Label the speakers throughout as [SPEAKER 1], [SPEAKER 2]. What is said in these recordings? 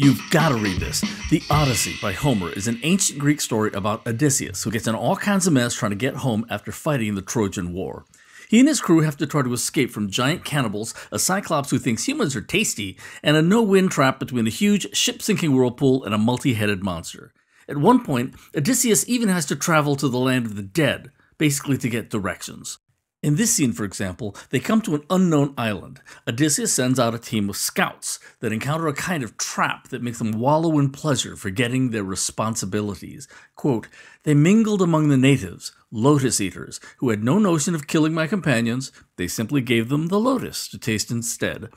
[SPEAKER 1] You've got to read this. The Odyssey by Homer is an ancient Greek story about Odysseus, who gets in all kinds of mess trying to get home after fighting the Trojan War. He and his crew have to try to escape from giant cannibals, a cyclops who thinks humans are tasty, and a no win trap between a huge, ship sinking whirlpool and a multi headed monster. At one point, Odysseus even has to travel to the land of the dead, basically to get directions. In this scene, for example, they come to an unknown island. Odysseus sends out a team of scouts that encounter a kind of trap that makes them wallow in pleasure, forgetting their responsibilities. Quote, they mingled among the natives, lotus eaters, who had no notion of killing my companions. They simply gave them the lotus to taste instead.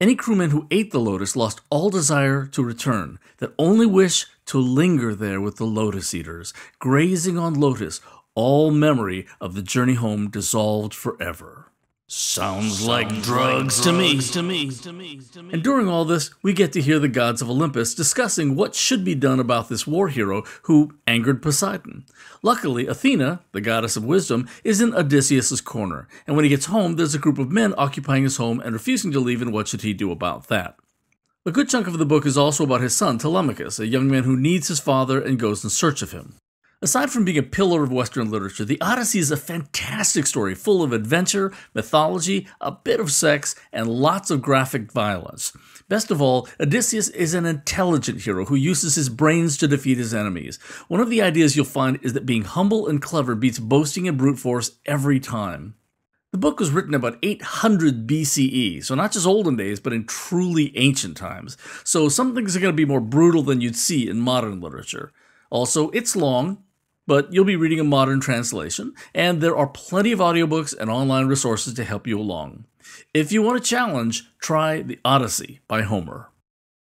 [SPEAKER 1] Any crewman who ate the lotus lost all desire to return, that only wish to linger there with the lotus eaters, grazing on lotus, all memory of the journey home dissolved forever. Sounds like drugs, drugs to, me. to me. And during all this, we get to hear the gods of Olympus discussing what should be done about this war hero who angered Poseidon. Luckily, Athena, the goddess of wisdom, is in Odysseus's corner, and when he gets home, there's a group of men occupying his home and refusing to leave, and what should he do about that? A good chunk of the book is also about his son, Telemachus, a young man who needs his father and goes in search of him. Aside from being a pillar of Western literature, the Odyssey is a fantastic story full of adventure, mythology, a bit of sex, and lots of graphic violence. Best of all, Odysseus is an intelligent hero who uses his brains to defeat his enemies. One of the ideas you'll find is that being humble and clever beats boasting and brute force every time. The book was written about 800 BCE, so not just olden days, but in truly ancient times. So some things are going to be more brutal than you'd see in modern literature. Also, it's long, but you'll be reading a modern translation, and there are plenty of audiobooks and online resources to help you along. If you want a challenge, try The Odyssey by Homer.